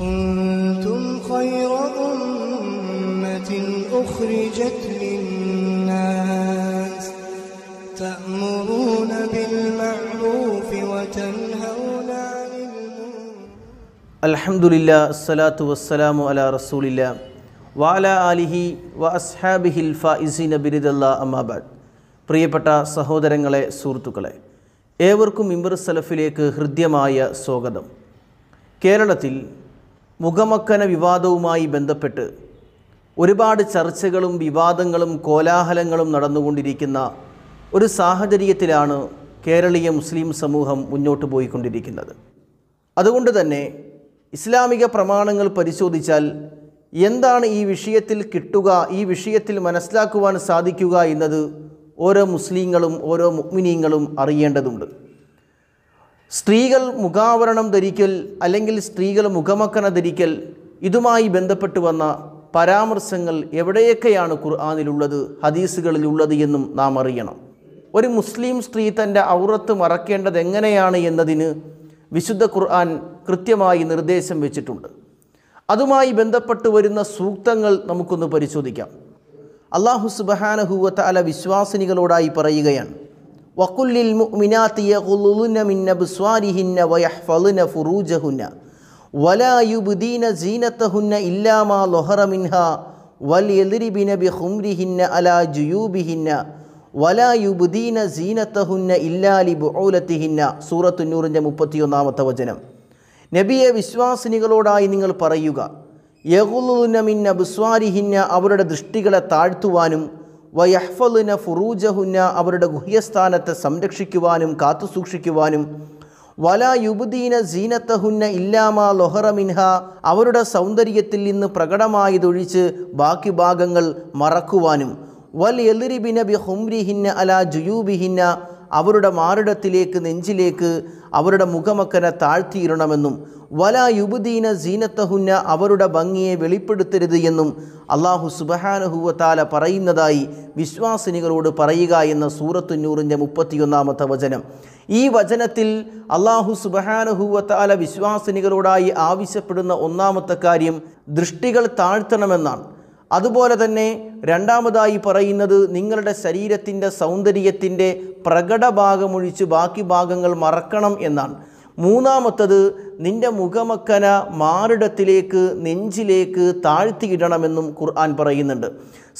كنتم خير أمة أخرجت للناس تأمرون بالمعروف وتنهون عن المنكر الحمد لله الصلاة والسلام على رسول الله വാല ആലിഹി വ അസ്ഹാബിഹിൽ ഫായിസീന ബിരിദല്ല അമ്മാബാദ് പ്രിയപ്പെട്ട സഹോദരങ്ങളെ സുഹൃത്തുക്കളെ ഏവർക്കും ഇമ്പർ സലഫിലേക്ക് ഹൃദ്യമായ സ്വാഗതം കേരളത്തിൽ മുഖമക്കന വിവാദവുമായി ബന്ധപ്പെട്ട് ഒരുപാട് ചർച്ചകളും വിവാദങ്ങളും കോലാഹലങ്ങളും നടന്നുകൊണ്ടിരിക്കുന്ന ഒരു സാഹചര്യത്തിലാണ് കേരളീയ മുസ്ലിം സമൂഹം മുന്നോട്ട് പോയിക്കൊണ്ടിരിക്കുന്നത് അതുകൊണ്ട് തന്നെ ഇസ്ലാമിക പ്രമാണങ്ങൾ പരിശോധിച്ചാൽ എന്താണ് ഈ വിഷയത്തിൽ കിട്ടുക ഈ വിഷയത്തിൽ മനസ്സിലാക്കുവാൻ സാധിക്കുക എന്നത് ഓരോ മുസ്ലിങ്ങളും ഓരോ മുഗ്മിനീങ്ങളും അറിയേണ്ടതുണ്ട് സ്ത്രീകൾ മുഖാവരണം ധരിക്കൽ അല്ലെങ്കിൽ സ്ത്രീകൾ മുഖമക്കണ ധരിക്കൽ ഇതുമായി ബന്ധപ്പെട്ട് വന്ന പരാമർശങ്ങൾ എവിടെയൊക്കെയാണ് ഖുർആാനിലുള്ളത് ഹദീസുകളിൽ ഉള്ളത് എന്നും നാം അറിയണം ഒരു മുസ്ലിം സ്ത്രീ തൻ്റെ ഔറത്ത് മറക്കേണ്ടത് എങ്ങനെയാണ് എന്നതിന് വിശുദ്ധ ഖുർആൻ കൃത്യമായി നിർദ്ദേശം വെച്ചിട്ടുണ്ട് അതുമായി ബന്ധപ്പെട്ട് വരുന്ന സൂക്തങ്ങൾ നമുക്കൊന്ന് പരിശോധിക്കാം അള്ളാഹു സുബഹാനഹുവത്ത അല വിശ്വാസിനികളോടായി പറയുകയാണ് വക്കുല്ലിൽ മുഅ്മിനാതിയ ഖുലുലുന മിൻ അബ്സ്വാരിഹിന്ന വയഹ്ഫളുന ഫുറൂജഹുന്ന വലാ യുബ്ദീന സീനതഹുന്ന ഇല്ലാ മാ ളഹറ മിൻഹ വൽ യദ്രിബിന ബിഖുംരിഹിന്ന അലാ ജുയൂബിഹിന്ന വലാ യുബ്ദീന സീനതഹുന്ന ഇല്ലാ ലിബുഊലത്തിഹിന്ന സൂറത്തു നൂറിൻ്റെ മുപ്പത്തിയൊന്നാമത്തെ വചനം നബിയെ വിശ്വാസിനികളോടായി നിങ്ങൾ പറയുക യഹുലുന മിൻ അബ്സ്വാരിഹിന്ന അവരുടെ ദൃഷ്ടികളെ താഴ്ത്തുവാനും വയഹ്ഫലിന ഫുറൂജഹുന്ന അവരുടെ ഗുഹ്യസ്ഥാനത്തെ സംരക്ഷിക്കുവാനും കാത്തുസൂക്ഷിക്കുവാനും വല യുബുദീന ജീനത്തഹുന്ന ഇല്ലാമ ലൊഹറമിൻഹ അവരുടെ സൗന്ദര്യത്തിൽ നിന്ന് പ്രകടമായതൊഴിച്ച് ബാക്കി ഭാഗങ്ങൾ മറക്കുവാനും വൽ എലിരിബിന ബി ഹുംരിഹിന്ന അല ജുയൂബിഹിന്ന അവരുടെ മാറിടത്തിലേക്ക് നെഞ്ചിലേക്ക് അവരുടെ മുഖമക്കനെ താഴ്ത്തിയിരണമെന്നും വല യുബുദീന സീനത്തഹുന്ന അവരുടെ ഭംഗിയെ വെളിപ്പെടുത്തരുത് എന്നും അള്ളാഹു സുബഹാനഹുവത്താല പറയുന്നതായി വിശ്വാസിനികളോട് പറയുക എന്ന നൂറിൻ്റെ മുപ്പത്തിയൊന്നാമത്തെ വചനം ഈ വചനത്തിൽ അള്ളാഹു സുബഹാനഹുവത്താല വിശ്വാസിനികളോടായി ആവശ്യപ്പെടുന്ന ഒന്നാമത്തെ കാര്യം ദൃഷ്ടികൾ താഴ്ത്തണമെന്നാണ് അതുപോലെ തന്നെ രണ്ടാമതായി പറയുന്നത് നിങ്ങളുടെ ശരീരത്തിൻ്റെ സൗന്ദര്യത്തിൻ്റെ പ്രകടഭാഗമൊഴിച്ച് ബാക്കി ഭാഗങ്ങൾ മറക്കണം എന്നാണ് മൂന്നാമത്തത് നിന്റെ മുഖമക്കന മാറിടത്തിലേക്ക് നെഞ്ചിലേക്ക് താഴ്ത്തിയിടണമെന്നും ഖുർആൻ പറയുന്നുണ്ട്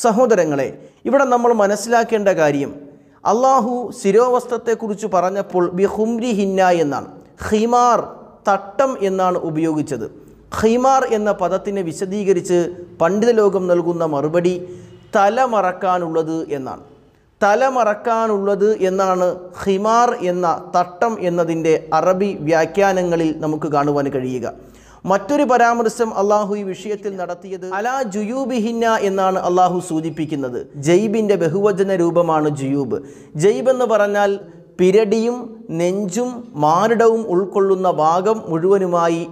സഹോദരങ്ങളെ ഇവിടെ നമ്മൾ മനസ്സിലാക്കേണ്ട കാര്യം അള്ളാഹു ശിരോവസ്ത്രത്തെക്കുറിച്ച് പറഞ്ഞപ്പോൾ ബിഹുംരി ഹിന്ന എന്നാണ് ഹിമാർ തട്ടം എന്നാണ് ഉപയോഗിച്ചത് ഹിമാർ എന്ന പദത്തിനെ വിശദീകരിച്ച് പണ്ഡിത ലോകം നൽകുന്ന മറുപടി തല മറക്കാനുള്ളത് എന്നാണ് തലമറക്കാനുള്ളത് എന്നാണ് ഹിമാർ എന്ന തട്ടം എന്നതിൻ്റെ അറബി വ്യാഖ്യാനങ്ങളിൽ നമുക്ക് കാണുവാൻ കഴിയുക മറ്റൊരു പരാമർശം അള്ളാഹു ഈ വിഷയത്തിൽ നടത്തിയത് അലാ ജുയൂബിഹിന്ന എന്നാണ് അള്ളാഹു സൂചിപ്പിക്കുന്നത് ജയ്ബിൻ്റെ ബഹുവചന രൂപമാണ് ജുയൂബ് ജയ്ബ് എന്ന് പറഞ്ഞാൽ പിരടിയും നെഞ്ചും മാരടവും ഉൾക്കൊള്ളുന്ന ഭാഗം മുഴുവനുമായി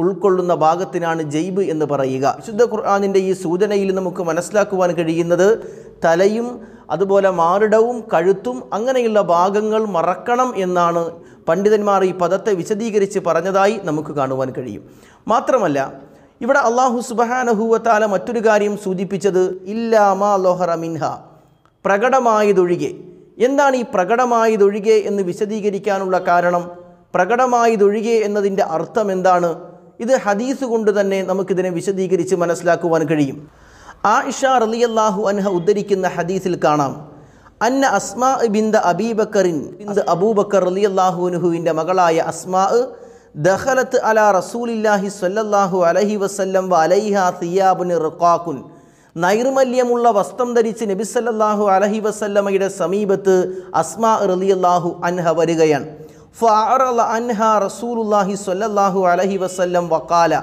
ഉൾക്കൊള്ളുന്ന ഭാഗത്തിനാണ് ജൈബ് എന്ന് പറയുക വിശുദ്ധ ഖുർആാനിൻ്റെ ഈ സൂചനയിൽ നമുക്ക് മനസ്സിലാക്കുവാൻ കഴിയുന്നത് തലയും അതുപോലെ മാറിടവും കഴുത്തും അങ്ങനെയുള്ള ഭാഗങ്ങൾ മറക്കണം എന്നാണ് പണ്ഡിതന്മാർ ഈ പദത്തെ വിശദീകരിച്ച് പറഞ്ഞതായി നമുക്ക് കാണുവാൻ കഴിയും മാത്രമല്ല ഇവിടെ അള്ളാഹു സുബഹാനഹുവത്താല മറ്റൊരു കാര്യം സൂചിപ്പിച്ചത് ഇല്ലാമാ ലോഹറ മിൻഹ പ്രകടമായതൊഴികെ എന്താണ് ഈ പ്രകടമായതൊഴികെ എന്ന് വിശദീകരിക്കാനുള്ള കാരണം പ്രകടമായതൊഴികെ എന്നതിൻ്റെ അർത്ഥം എന്താണ് ഇത് ഹദീസ് കൊണ്ട് തന്നെ നമുക്കിതിനെ വിശദീകരിച്ച് മനസ്സിലാക്കുവാൻ കഴിയും ആയിഷ റലിയല്ലാഹു അൻഹ ഉദ്ധരിക്കുന്ന ഹദീസിൽ കാണാം അന്ന അസ്മാ ബിന്ദ അബീബക്കറിൻ ബിന്ദ് അബൂബക്കർ അനുഹുവിൻ്റെ മകളായ അസ്മാ ദഹലത്ത് അല റസൂലില്ലാഹി സല്ലല്ലാഹു അലഹി വസല്ലം വലൈഹ സിയാബുൻ സിയാബുന് റുക്കാക്കുൻ നൈർമല്യമുള്ള വസ്ത്രം ധരിച്ച് നബിസല്ലാഹു അലഹി വസല്ലമയുടെ സമീപത്ത് അസ്മാ റലിയല്ലാഹു അൻഹ വരികയാണ് അലഹി വസല്ലം വക്കാല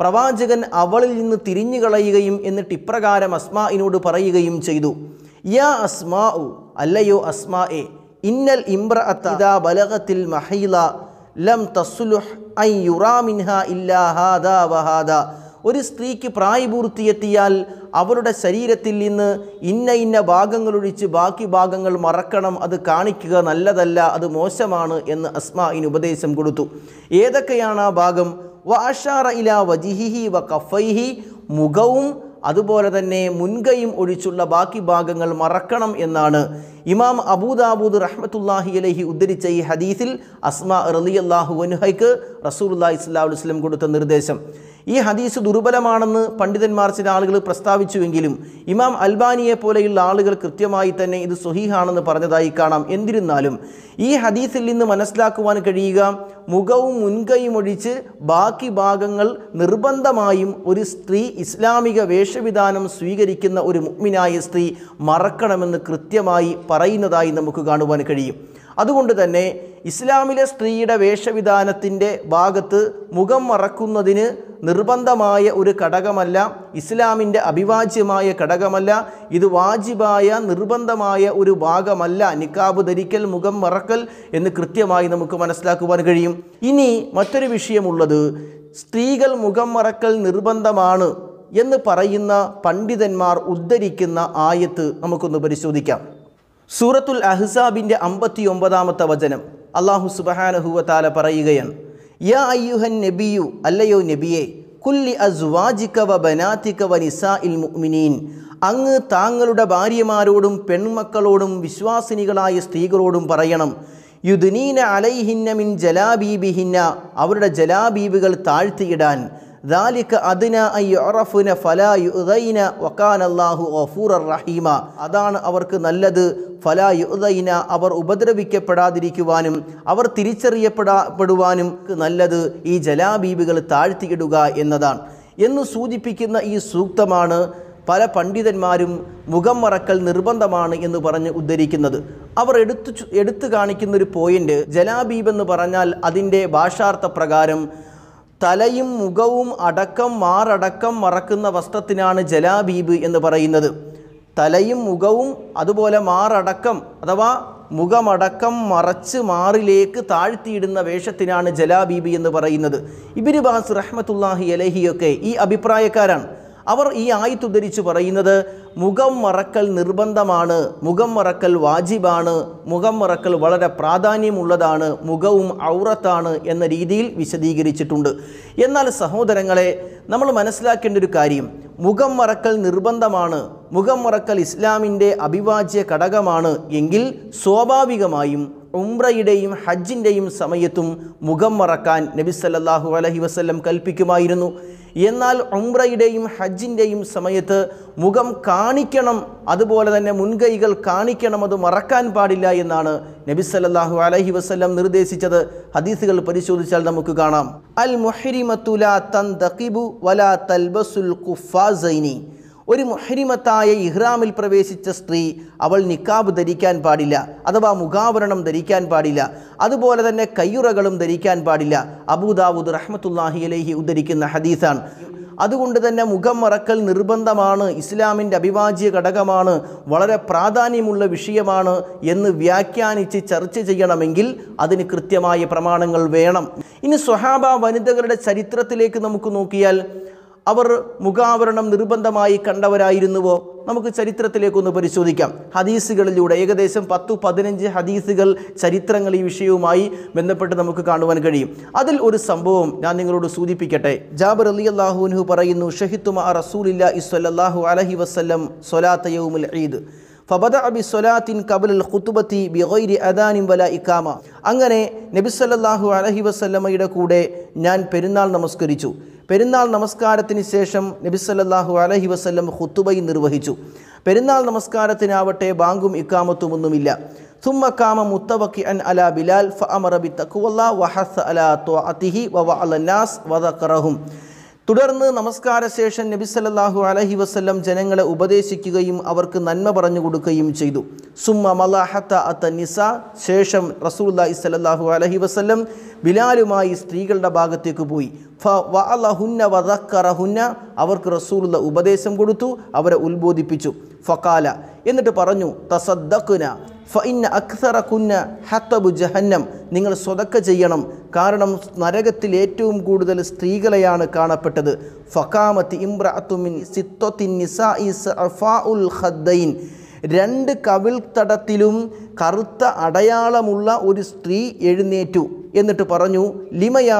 പ്രവാചകൻ അവളിൽ നിന്ന് തിരിഞ്ഞു കളയുകയും എന്നിട്ട് ഇപ്രകാരം അസ്മാഇനോട് പറയുകയും ചെയ്തു യാ അസ്മാ അല്ലയോ അസ്മാ എ ഇന്നൽ ബലഗത്തിൽ ലം തസ്ലുഹ് ഐ ഇല്ലാ ഹാദാ വഹാദാ ഒരു സ്ത്രീക്ക് പ്രായപൂർത്തിയെത്തിയാൽ അവരുടെ ശരീരത്തിൽ നിന്ന് ഇന്ന ഇന്ന ഭാഗങ്ങളൊഴിച്ച് ബാക്കി ഭാഗങ്ങൾ മറക്കണം അത് കാണിക്കുക നല്ലതല്ല അത് മോശമാണ് എന്ന് അസ്മായിന് ഉപദേശം കൊടുത്തു ഏതൊക്കെയാണ് ആ ഭാഗം വാഷാറ ഇല വജിഹിഹി വ കഫൈഹി മുഖവും അതുപോലെ തന്നെ മുൻകൈയും ഒഴിച്ചുള്ള ബാക്കി ഭാഗങ്ങൾ മറക്കണം എന്നാണ് ഇമാം അബൂദാബൂദ് റഹ്മത്തുല്ലാഹി അലഹി ഉദ്ധരിച്ച ഈ ഹദീസിൽ അസ്മ റലി അള്ളാഹു അനുഹയ്ക്ക് റസൂലുല്ലാഹി സ്വല്ലാ വസ്ലം കൊടുത്ത നിർദ്ദേശം ഈ ഹദീസ് ദുർബലമാണെന്ന് പണ്ഡിതന്മാർ ചില ആളുകൾ പ്രസ്താവിച്ചുവെങ്കിലും ഇമാം അൽബാനിയെ പോലെയുള്ള ആളുകൾ കൃത്യമായി തന്നെ ഇത് സുഹീഹാണെന്ന് പറഞ്ഞതായി കാണാം എന്നിരുന്നാലും ഈ ഹദീസിൽ നിന്ന് മനസ്സിലാക്കുവാൻ കഴിയുക മുഖവും മുൻകൈയും ഒഴിച്ച് ബാക്കി ഭാഗങ്ങൾ നിർബന്ധമായും ഒരു സ്ത്രീ ഇസ്ലാമിക വേഷവിധാനം സ്വീകരിക്കുന്ന ഒരു മുഗ്മിനായ സ്ത്രീ മറക്കണമെന്ന് കൃത്യമായി പറയുന്നതായി നമുക്ക് കാണുവാൻ കഴിയും അതുകൊണ്ട് തന്നെ ഇസ്ലാമിലെ സ്ത്രീയുടെ വേഷവിധാനത്തിൻ്റെ ഭാഗത്ത് മുഖം മറക്കുന്നതിന് നിർബന്ധമായ ഒരു ഘടകമല്ല ഇസ്ലാമിൻ്റെ അഭിവാജ്യമായ ഘടകമല്ല ഇത് വാജിബായ നിർബന്ധമായ ഒരു ഭാഗമല്ല നിക്കാബ് ധരിക്കൽ മുഖം മറക്കൽ എന്ന് കൃത്യമായി നമുക്ക് മനസ്സിലാക്കുവാൻ കഴിയും ഇനി മറ്റൊരു വിഷയമുള്ളത് സ്ത്രീകൾ മുഖം മറക്കൽ നിർബന്ധമാണ് എന്ന് പറയുന്ന പണ്ഡിതന്മാർ ഉദ്ധരിക്കുന്ന ആയത്ത് നമുക്കൊന്ന് പരിശോധിക്കാം സൂറത്തുൽ അഹ്സാബിൻ്റെ അമ്പത്തി ഒമ്പതാമത്തെ വചനം അള്ളാഹു സുബഹാനഹുവത്താല പറയുകയാണ് യാ അയ്യുഹൻ നബിയു അല്ലയോ നബിയെ കുല്ലി അസ്വാജിക്ക വ നിസാ ഇൽ മുഅ്മിനീൻ അങ്ങ് താങ്കളുടെ ഭാര്യമാരോടും പെൺമക്കളോടും വിശ്വാസിനികളായ സ്ത്രീകളോടും പറയണം യുദ്നീന അലൈഹിന്ന മിൻ ജലാബീബിഹിന്ന അവരുടെ ജലാബീബുകൾ താഴ്ത്തിയിടാൻ റഹീമ അതാണ് അവർക്ക് നല്ലത് യുദൈന അവർ ഉപദ്രവിക്കപ്പെടാതിരിക്കുവാനും അവർ തിരിച്ചറിയപ്പെടപ്പെടുവാനും നല്ലത് ഈ ജലാബീബുകൾ താഴ്ത്തിയിടുക എന്നതാണ് എന്ന് സൂചിപ്പിക്കുന്ന ഈ സൂക്തമാണ് പല പണ്ഡിതന്മാരും മുഖം മറക്കൽ നിർബന്ധമാണ് എന്ന് പറഞ്ഞ് ഉദ്ധരിക്കുന്നത് അവർ എടുത്തു എടുത്തു കാണിക്കുന്നൊരു പോയിൻ്റ് ജലാബീബ് എന്ന് പറഞ്ഞാൽ അതിൻ്റെ ഭാഷാർത്ഥ പ്രകാരം തലയും മുഖവും അടക്കം മാറടക്കം മറക്കുന്ന വസ്ത്രത്തിനാണ് ജലാബീബ് എന്ന് പറയുന്നത് തലയും മുഖവും അതുപോലെ മാറടക്കം അഥവാ മുഖമടക്കം മറച്ച് മാറിലേക്ക് താഴ്ത്തിയിടുന്ന വേഷത്തിനാണ് ജലാബീബി എന്ന് പറയുന്നത് ഇബിന് ബാസ് റഹ്മത്തുല്ലാഹി അലഹിയൊക്കെ ഈ അഭിപ്രായക്കാരാണ് അവർ ഈ ആയി ഉദ്ധരിച്ച് പറയുന്നത് മുഖം മറക്കൽ നിർബന്ധമാണ് മുഖം മറക്കൽ വാജിബാണ് മുഖം മറക്കൽ വളരെ പ്രാധാന്യമുള്ളതാണ് മുഖവും ഔറത്താണ് എന്ന രീതിയിൽ വിശദീകരിച്ചിട്ടുണ്ട് എന്നാൽ സഹോദരങ്ങളെ നമ്മൾ മനസ്സിലാക്കേണ്ട ഒരു കാര്യം മുഖം മറക്കൽ നിർബന്ധമാണ് മുഖം മറക്കൽ ഇസ്ലാമിൻ്റെ അഭിവാജ്യ ഘടകമാണ് എങ്കിൽ സ്വാഭാവികമായും ഉംറയുടെയും ഹജ്ജിൻ്റെയും സമയത്തും മുഖം മറക്കാൻ നബി സല്ലാഹു അലഹി വസ്ല്ലം കൽപ്പിക്കുമായിരുന്നു എന്നാൽ ഉംറയുടെയും ഹജ്ജിൻ്റെയും സമയത്ത് മുഖം കാണിക്കണം അതുപോലെ തന്നെ മുൻകൈകൾ കാണിക്കണം അത് മറക്കാൻ പാടില്ല എന്നാണ് നബി സല്ലാഹു അലഹി വസ്ല്ലം നിർദ്ദേശിച്ചത് ഹദീസുകൾ പരിശോധിച്ചാൽ നമുക്ക് കാണാം അൽ മുഹരിമത്തുല തൻ തക്കിബു വലാ തൽബസുൽ കുഫാസൈനി ഒരു മുഹരിമത്തായ ഇഹ്റാമിൽ പ്രവേശിച്ച സ്ത്രീ അവൾ നിക്കാബ് ധരിക്കാൻ പാടില്ല അഥവാ മുഖാവരണം ധരിക്കാൻ പാടില്ല അതുപോലെ തന്നെ കയ്യുറകളും ധരിക്കാൻ പാടില്ല അബൂദാവൂദ് റഹ്മത്തുല്ലാഹി അലൈഹി ഉദ്ധരിക്കുന്ന ഹദീസാണ് അതുകൊണ്ട് തന്നെ മുഖം മറക്കൽ നിർബന്ധമാണ് ഇസ്ലാമിൻ്റെ അഭിവാജ്യ ഘടകമാണ് വളരെ പ്രാധാന്യമുള്ള വിഷയമാണ് എന്ന് വ്യാഖ്യാനിച്ച് ചർച്ച ചെയ്യണമെങ്കിൽ അതിന് കൃത്യമായ പ്രമാണങ്ങൾ വേണം ഇനി സ്വഹാബ വനിതകളുടെ ചരിത്രത്തിലേക്ക് നമുക്ക് നോക്കിയാൽ അവർ മുഖാവരണം നിർബന്ധമായി കണ്ടവരായിരുന്നുവോ നമുക്ക് ചരിത്രത്തിലേക്കൊന്ന് പരിശോധിക്കാം ഹദീസുകളിലൂടെ ഏകദേശം പത്തു പതിനഞ്ച് ഹദീസുകൾ ചരിത്രങ്ങൾ ഈ വിഷയവുമായി ബന്ധപ്പെട്ട് നമുക്ക് കാണുവാൻ കഴിയും അതിൽ ഒരു സംഭവം ഞാൻ നിങ്ങളോട് സൂചിപ്പിക്കട്ടെ ജാബർ അലി അള്ളാഹുനുഹു പറയുന്നു ഷഹിത്തുമ റസൂലില്ല ഇസ്വല്ലാഹു അലഹി വസ്ലം സൊലാത്തയവുമുൽ ഈദ് ഫബദ അബി സൊലാത്തിൻ കബുൽ ഖുത്തുബത്തി ബിഗൈരി അദാനിം വല ഇക്കാമ അങ്ങനെ നബിസല്ലാഹു അലഹി വസല്ലമ്മയുടെ കൂടെ ഞാൻ പെരുന്നാൾ നമസ്കരിച്ചു പെരുന്നാൾ നമസ്കാരത്തിന് ശേഷം നബിസല്ലാഹു അലഹി വസല്ലം ഖുത്തുബയും നിർവഹിച്ചു പെരുന്നാൾ നമസ്കാരത്തിനാവട്ടെ ബാങ്കും ഇക്കാമത്തുമൊന്നുമില്ല ثمقام متوكئا على بلال فأمر بالتقوى الله وحث على طاعته ووعظ الناس وذكرهم തുടർന്ന് നമസ്കാര ശേഷം നബി സല്ലാഹു അലഹി വസ്ല്ലം ജനങ്ങളെ ഉപദേശിക്കുകയും അവർക്ക് നന്മ പറഞ്ഞു കൊടുക്കുകയും ചെയ്തു സുമ മലാഹത്ത അത്ത നിസ ശേഷം റസൂല്ലാഹി സല്ലാഹു അലഹി വസ്ല്ലം ബിലാലുമായി സ്ത്രീകളുടെ ഭാഗത്തേക്ക് പോയി ഫ വ അലഹുന്ന അവർക്ക് റസൂലുള്ള ഉപദേശം കൊടുത്തു അവരെ ഉത്ബോധിപ്പിച്ചു ഫക്കാല എന്നിട്ട് പറഞ്ഞു തസദ്ദക്കുന ഫഇന്ന അക്സറ കുന്ന ഹത്തബു ജഹന്നം നിങ്ങൾ സ്വതക്ക ചെയ്യണം കാരണം നരകത്തിൽ ഏറ്റവും കൂടുതൽ സ്ത്രീകളെയാണ് കാണപ്പെട്ടത് ഫക്കാമത്ത് ഇംറഅത്തുമിൻ സിത്തൊത്തിൻ നിസാ ഇസ് അഫാ ഉൽ ഹദ്ദൈൻ രണ്ട് കവിൾത്തടത്തിലും കറുത്ത അടയാളമുള്ള ഒരു സ്ത്രീ എഴുന്നേറ്റു എന്നിട്ട് പറഞ്ഞു ലിമയാ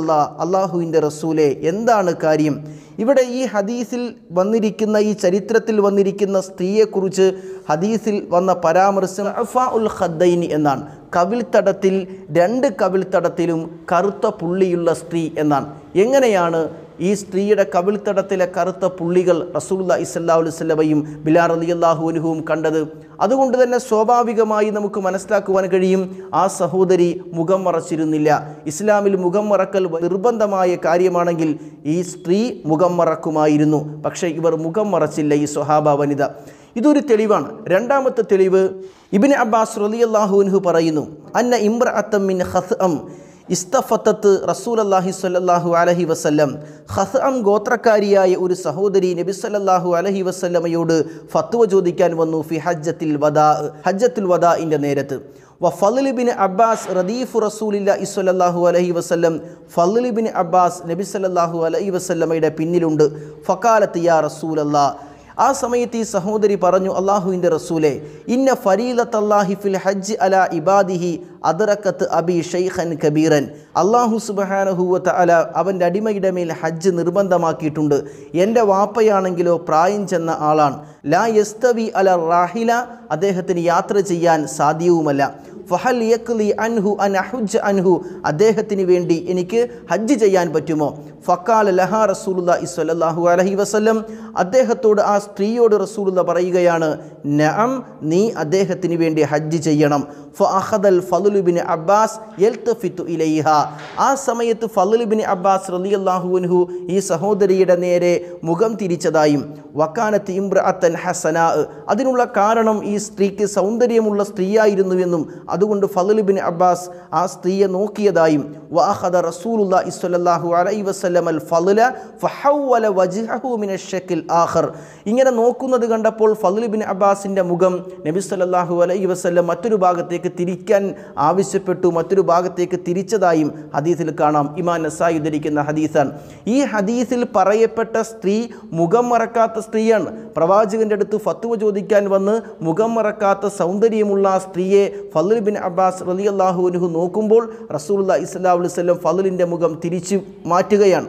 അല്ലാ അള്ളാഹുവിൻ്റെ റസൂലെ എന്താണ് കാര്യം ഇവിടെ ഈ ഹദീസിൽ വന്നിരിക്കുന്ന ഈ ചരിത്രത്തിൽ വന്നിരിക്കുന്ന സ്ത്രീയെക്കുറിച്ച് ഹദീസിൽ വന്ന പരാമർശം അഫ ഉൽ ഖദ്ദൈനി എന്നാണ് തടത്തിൽ രണ്ട് തടത്തിലും കറുത്ത പുള്ളിയുള്ള സ്ത്രീ എന്നാണ് എങ്ങനെയാണ് ഈ സ്ത്രീയുടെ കവിൾത്തടത്തിലെ കറുത്ത പുള്ളികൾ റസൂല്ല ഇസല്ലാ അലുസല്ലമയും ബിലാർ അലി അള്ളാഹുനുഹുവും കണ്ടത് അതുകൊണ്ട് തന്നെ സ്വാഭാവികമായി നമുക്ക് മനസ്സിലാക്കുവാൻ കഴിയും ആ സഹോദരി മുഖം മറച്ചിരുന്നില്ല ഇസ്ലാമിൽ മുഖം മറക്കൽ നിർബന്ധമായ കാര്യമാണെങ്കിൽ ഈ സ്ത്രീ മുഖം മറക്കുമായിരുന്നു പക്ഷേ ഇവർ മുഖം മറച്ചില്ല ഈ സ്വഹാബ വനിത ഇതൊരു തെളിവാണ് രണ്ടാമത്തെ തെളിവ് ഇബിൻ അബ്ബാസ് റലി അള്ളാഹുവിൻഹു പറയുന്നു അന്ന ഇമ്ര അത്തം മിൻ ഹസ് ഇസ്തഫത്തത്ത് റസൂൽ അള്ളാഹി സ്വല്ലാഹു അലഹി വസ്ല്ലം ഹസാം ഗോത്രക്കാരിയായ ഒരു സഹോദരി നബി സല്ലാഹു അലഹി വസ്ല്ലമയോട് ഫത്വ ചോദിക്കാൻ വന്നു ഫി ഹജ്ജത്തിൽ വദാ ഹജ്ജത്തുൽ ഇൻ്റെ നേരത്ത് വ ബിൻ അബ്ബാസ് റദീഫ് റസൂലില്ല ഇസ്വല്ലാഹു അലഹി വസ്ല്ലം ബിൻ അബ്ബാസ് നബി സല്ലാഹു അലഹി വസ്ല്ലമയുടെ പിന്നിലുണ്ട് ഫക്കാലത്ത് യാ റസൂലല്ലാ ആ സമയത്ത് ഈ സഹോദരി പറഞ്ഞു അള്ളാഹുവിൻ്റെ റസൂലെ ഇന്ന ഫരീലത്ത് ഫിൽ ഹജ്ജ് അല ഇബാദിഹി അദറക്കത്ത് അബി ഷെയ്ഖൻ കബീറൻ അള്ളാഹു സുബാനഹുവത്ത് അല അവൻ്റെ അടിമയുടെ മേൽ ഹജ്ജ് നിർബന്ധമാക്കിയിട്ടുണ്ട് എൻ്റെ വാപ്പയാണെങ്കിലോ പ്രായം ചെന്ന ആളാണ് ലാ യസ്തവി അല റാഹില അദ്ദേഹത്തിന് യാത്ര ചെയ്യാൻ സാധ്യവുമല്ല ഫഹൽ അൻഹു അൻ അൻഹു അദ്ദേഹത്തിന് വേണ്ടി എനിക്ക് ഹജ്ജ് ചെയ്യാൻ പറ്റുമോ ഫക്കാൽ ലഹ റസൂലുല്ല ഇസ്വല്ലാഹു അലഹി വസ്ലം അദ്ദേഹത്തോട് ആ സ്ത്രീയോട് റസൂലുള്ള പറയുകയാണ് നഅം നീ അദ്ദേഹത്തിന് വേണ്ടി ഹജ്ജ് ചെയ്യണം ഫഅഹദൽ ഫലുലുബിൻ അബ്ബാസ് എൽത്തഫിത്തു ഇലൈഹ ആ സമയത്ത് ഫലുലുബിൻ അബ്ബാസ് റലിയല്ലാഹുവിൻഹു ഈ സഹോദരിയുടെ നേരെ മുഖം തിരിച്ചതായും വക്കാനത്ത് അത്തൻ ഹസന അതിനുള്ള കാരണം ഈ സ്ത്രീക്ക് സൗന്ദര്യമുള്ള സ്ത്രീയായിരുന്നുവെന്നും അതുകൊണ്ട് ഫലുബിൻ അബ്ബാസ് ആ സ്ത്രീയെ നോക്കിയതായും വാഹദ റസൂലുള്ള ഇസ്വല്ലാഹു അലൈ വസ്ലം അൽ ഫലുല ഫഹൗല വജിഹുമിൻ ഷക്കിൽ ആഹർ ഇങ്ങനെ നോക്കുന്നത് കണ്ടപ്പോൾ ഫലുബിൻ അബ്ബാസിൻ്റെ മുഖം നബി സല്ലാഹു അലൈ വസ്ലം മറ്റൊരു ഭാഗത്തേക്ക് തിരിക്കാൻ ആവശ്യപ്പെട്ടു മറ്റൊരു ഭാഗത്തേക്ക് തിരിച്ചതായും ഹദീസിൽ കാണാം ഇമാൻ നസായി ധരിക്കുന്ന ഹദീസാണ് ഈ ഹദീസിൽ പറയപ്പെട്ട സ്ത്രീ മുഖം മറക്കാത്ത സ്ത്രീയാണ് പ്രവാചകൻ്റെ അടുത്ത് ഫത്തുവ ചോദിക്കാൻ വന്ന് മുഖം മറക്കാത്ത സൗന്ദര്യമുള്ള ആ സ്ത്രീയെ ഫലുബിൻ ബിൻ അബ്ബാസ് റലി അള്ളാഹുവിനുഹു നോക്കുമ്പോൾ റസൂല്ല ഇസ്ലാ അലുസല്ലം ഫലുലിൻ്റെ മുഖം തിരിച്ചു മാറ്റുകയാണ്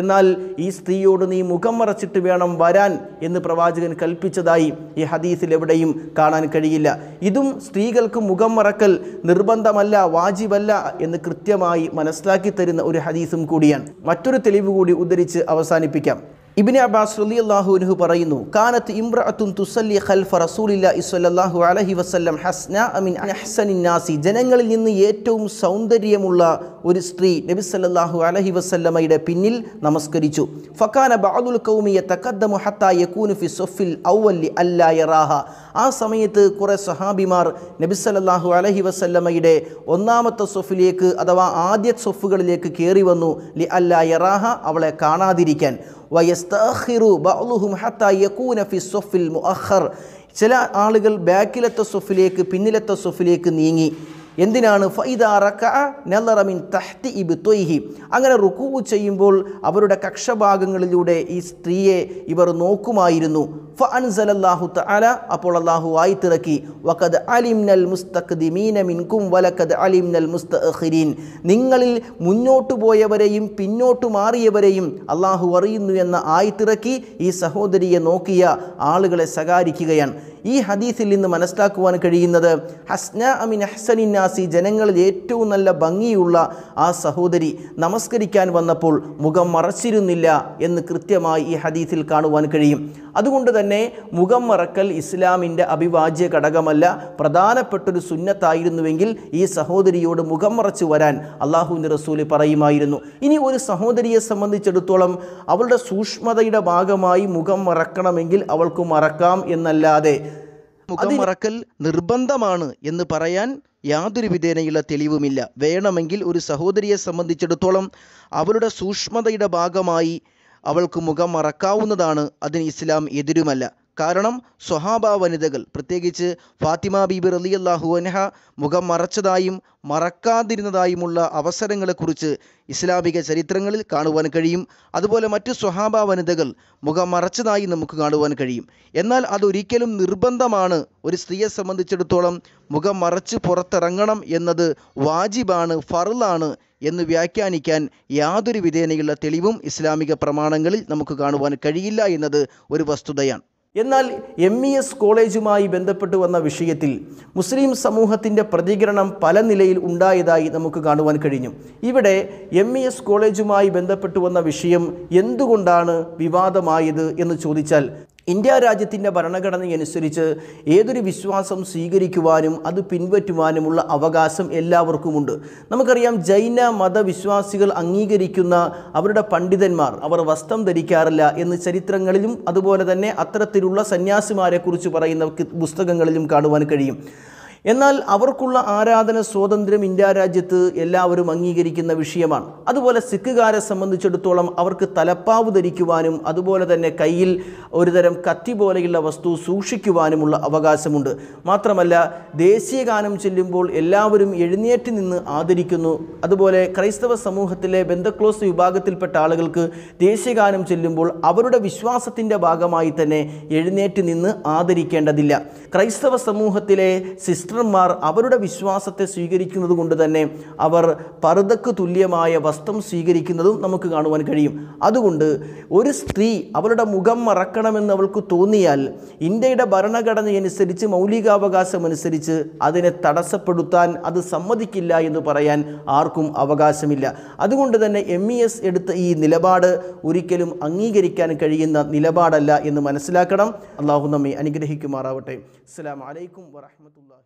എന്നാൽ ഈ സ്ത്രീയോട് നീ മുഖം മറച്ചിട്ട് വേണം വരാൻ എന്ന് പ്രവാചകൻ കൽപ്പിച്ചതായി ഈ ഹദീസിൽ എവിടെയും കാണാൻ കഴിയില്ല ഇതും സ്ത്രീകൾക്ക് മുഖം മറക്കൽ നിർബന്ധമല്ല വാജിബല്ല എന്ന് കൃത്യമായി മനസ്സിലാക്കി തരുന്ന ഒരു ഹദീസും കൂടിയാണ് മറ്റൊരു തെളിവ് കൂടി ഉദ്ധരിച്ച് അവസാനിപ്പിക്കാം ഇബിനി അബ്ബാസ് റലി അള്ളാഹുനുഹു പറയുന്നു കാനത്ത് ഇമ്രഅത്തും തുസല്ലി ഖൽഫ റസൂലില്ല ഇസ്വല്ലാഹു അലഹി വസ്ലം ഹസ്ന അമിൻ ഹസനിന്നാസി ജനങ്ങളിൽ നിന്ന് ഏറ്റവും സൗന്ദര്യമുള്ള ഒരു സ്ത്രീ നബി സല്ലാഹു അലഹി വസ്ല്ലമയുടെ പിന്നിൽ നമസ്കരിച്ചു ഫക്കാന ബാദുൽ കൗമിയ തക്കദ്ദമു ഹത്താ യക്കൂനു ഫി സൊഫിൽ ഔവല്ലി അല്ലാ യറാഹ ആ സമയത്ത് കുറേ സഹാബിമാർ നബി സല്ലാഹു അലഹി വസ്ല്ലമയുടെ ഒന്നാമത്തെ സൊഫിലേക്ക് അഥവാ ആദ്യ സൊഫുകളിലേക്ക് കയറി വന്നു ലി അല്ലാ അവളെ കാണാതിരിക്കാൻ വയസ്താഹിറു ബഅ്ലുഹും ഹത്ത യകൂന ഫി സൊഫിൽ മുഅഖർ ചില ആളുകൾ ബാക്കിലത്തെ സൊഫിലേക്ക് പിന്നിലത്തെ സൊഫിലേക്ക് നീങ്ങി എന്തിനാണ് നെല്ലറമിൻ തഹ്തി ഇബ് തൊയ്ഹി അങ്ങനെ റുക്കു ചെയ്യുമ്പോൾ അവരുടെ കക്ഷഭാഗങ്ങളിലൂടെ ഈ സ്ത്രീയെ ഇവർ നോക്കുമായിരുന്നു അപ്പോൾ അള്ളാഹു ആയിത്തിറക്കി വഖദ് അലിംനൽ മുസ്തഖ്ദിമീന മിൻകും വലഖദ് അലിംനൽ മുസ്തഅഖിരീൻ നിങ്ങളിൽ മുന്നോട്ട് പോയവരെയും പിന്നോട്ട് മാറിയവരെയും അള്ളാഹു അറിയുന്നു എന്ന ആയിത്തിറക്കി ഈ സഹോദരിയെ നോക്കിയ ആളുകളെ സകാരിക്കുകയാണ് ഈ ഹദീസിൽ നിന്ന് മനസ്സിലാക്കുവാൻ കഴിയുന്നത് ഹസ്ന അമിൻ ഹസനിന്നാസി ജനങ്ങളിൽ ഏറ്റവും നല്ല ഭംഗിയുള്ള ആ സഹോദരി നമസ്കരിക്കാൻ വന്നപ്പോൾ മുഖം മറച്ചിരുന്നില്ല എന്ന് കൃത്യമായി ഈ ഹദീസിൽ കാണുവാൻ കഴിയും അതുകൊണ്ട് തന്നെ മുഖം മറക്കൽ ഇസ്ലാമിൻ്റെ അവിഭാജ്യ ഘടകമല്ല പ്രധാനപ്പെട്ടൊരു സുന്നത്തായിരുന്നുവെങ്കിൽ ഈ സഹോദരിയോട് മുഖം മറച്ചു വരാൻ അള്ളാഹുവിൻ്റെ റസൂല് പറയുമായിരുന്നു ഇനി ഒരു സഹോദരിയെ സംബന്ധിച്ചിടത്തോളം അവളുടെ സൂക്ഷ്മതയുടെ ഭാഗമായി മുഖം മറക്കണമെങ്കിൽ അവൾക്ക് മറക്കാം എന്നല്ലാതെ മുഖം മറക്കൽ നിർബന്ധമാണ് എന്ന് പറയാൻ യാതൊരു വിധേനയുള്ള തെളിവുമില്ല വേണമെങ്കിൽ ഒരു സഹോദരിയെ സംബന്ധിച്ചിടത്തോളം അവളുടെ സൂക്ഷ്മതയുടെ ഭാഗമായി അവൾക്ക് മുഖം മറക്കാവുന്നതാണ് അതിന് ഇസ്ലാം എതിരുമല്ല കാരണം സ്വഹാബ വനിതകൾ പ്രത്യേകിച്ച് ഫാത്തിമ ബീബി റലി അള്ളാഹു അനഹ മുഖം മറച്ചതായും മറക്കാതിരുന്നതായുമുള്ള അവസരങ്ങളെക്കുറിച്ച് ഇസ്ലാമിക ചരിത്രങ്ങളിൽ കാണുവാൻ കഴിയും അതുപോലെ മറ്റ് സ്വഹാബ വനിതകൾ മുഖം മറച്ചതായി നമുക്ക് കാണുവാൻ കഴിയും എന്നാൽ അതൊരിക്കലും നിർബന്ധമാണ് ഒരു സ്ത്രീയെ സംബന്ധിച്ചിടത്തോളം മുഖം മറച്ച് പുറത്തിറങ്ങണം എന്നത് വാജിബാണ് ഫറലാണ് എന്ന് വ്യാഖ്യാനിക്കാൻ യാതൊരു വിധേനയുള്ള തെളിവും ഇസ്ലാമിക പ്രമാണങ്ങളിൽ നമുക്ക് കാണുവാൻ കഴിയില്ല എന്നത് ഒരു വസ്തുതയാണ് എന്നാൽ എം ഇ എസ് കോളേജുമായി ബന്ധപ്പെട്ട് വന്ന വിഷയത്തിൽ മുസ്ലിം സമൂഹത്തിൻ്റെ പ്രതികരണം പല നിലയിൽ ഉണ്ടായതായി നമുക്ക് കാണുവാൻ കഴിഞ്ഞു ഇവിടെ എം ഇ എസ് കോളേജുമായി ബന്ധപ്പെട്ട് വന്ന വിഷയം എന്തുകൊണ്ടാണ് വിവാദമായത് എന്ന് ചോദിച്ചാൽ ഇന്ത്യ രാജ്യത്തിൻ്റെ ഭരണഘടനയനുസരിച്ച് ഏതൊരു വിശ്വാസം സ്വീകരിക്കുവാനും അത് പിൻപറ്റുവാനുമുള്ള അവകാശം എല്ലാവർക്കുമുണ്ട് നമുക്കറിയാം ജൈന മതവിശ്വാസികൾ അംഗീകരിക്കുന്ന അവരുടെ പണ്ഡിതന്മാർ അവർ വസ്ത്രം ധരിക്കാറില്ല എന്ന് ചരിത്രങ്ങളിലും അതുപോലെ തന്നെ അത്തരത്തിലുള്ള സന്യാസിമാരെക്കുറിച്ച് പറയുന്ന പുസ്തകങ്ങളിലും കാണുവാൻ കഴിയും എന്നാൽ അവർക്കുള്ള ആരാധന സ്വാതന്ത്ര്യം ഇന്ത്യ രാജ്യത്ത് എല്ലാവരും അംഗീകരിക്കുന്ന വിഷയമാണ് അതുപോലെ സിഖുകാരെ സംബന്ധിച്ചിടത്തോളം അവർക്ക് തലപ്പാവ് ധരിക്കുവാനും അതുപോലെ തന്നെ കയ്യിൽ ഒരുതരം കത്തി പോലെയുള്ള വസ്തു സൂക്ഷിക്കുവാനുമുള്ള അവകാശമുണ്ട് മാത്രമല്ല ദേശീയ ഗാനം ചെല്ലുമ്പോൾ എല്ലാവരും എഴുന്നേറ്റ് നിന്ന് ആദരിക്കുന്നു അതുപോലെ ക്രൈസ്തവ സമൂഹത്തിലെ ബന്ധക്ലോസ് വിഭാഗത്തിൽപ്പെട്ട ആളുകൾക്ക് ദേശീയഗാനം ചെല്ലുമ്പോൾ അവരുടെ വിശ്വാസത്തിൻ്റെ ഭാഗമായി തന്നെ എഴുന്നേറ്റ് നിന്ന് ആദരിക്കേണ്ടതില്ല ക്രൈസ്തവ സമൂഹത്തിലെ സിസ് സിസ്റ്റർമാർ അവരുടെ വിശ്വാസത്തെ സ്വീകരിക്കുന്നത് കൊണ്ട് തന്നെ അവർ പർദ്ദക്ക് തുല്യമായ വസ്ത്രം സ്വീകരിക്കുന്നതും നമുക്ക് കാണുവാൻ കഴിയും അതുകൊണ്ട് ഒരു സ്ത്രീ അവളുടെ മുഖം മറക്കണമെന്ന് അവൾക്ക് തോന്നിയാൽ ഇന്ത്യയുടെ ഭരണഘടനയനുസരിച്ച് മൗലികാവകാശമനുസരിച്ച് അതിനെ തടസ്സപ്പെടുത്താൻ അത് സമ്മതിക്കില്ല എന്ന് പറയാൻ ആർക്കും അവകാശമില്ല അതുകൊണ്ട് തന്നെ എം ഇ എസ് എടുത്ത ഈ നിലപാട് ഒരിക്കലും അംഗീകരിക്കാൻ കഴിയുന്ന നിലപാടല്ല എന്ന് മനസ്സിലാക്കണം അള്ളാഹു നമ്മെ അനുഗ്രഹിക്കുമാറാവട്ടെ അസ്സാം വലൈക്കും വറഹമത്തല്ലാ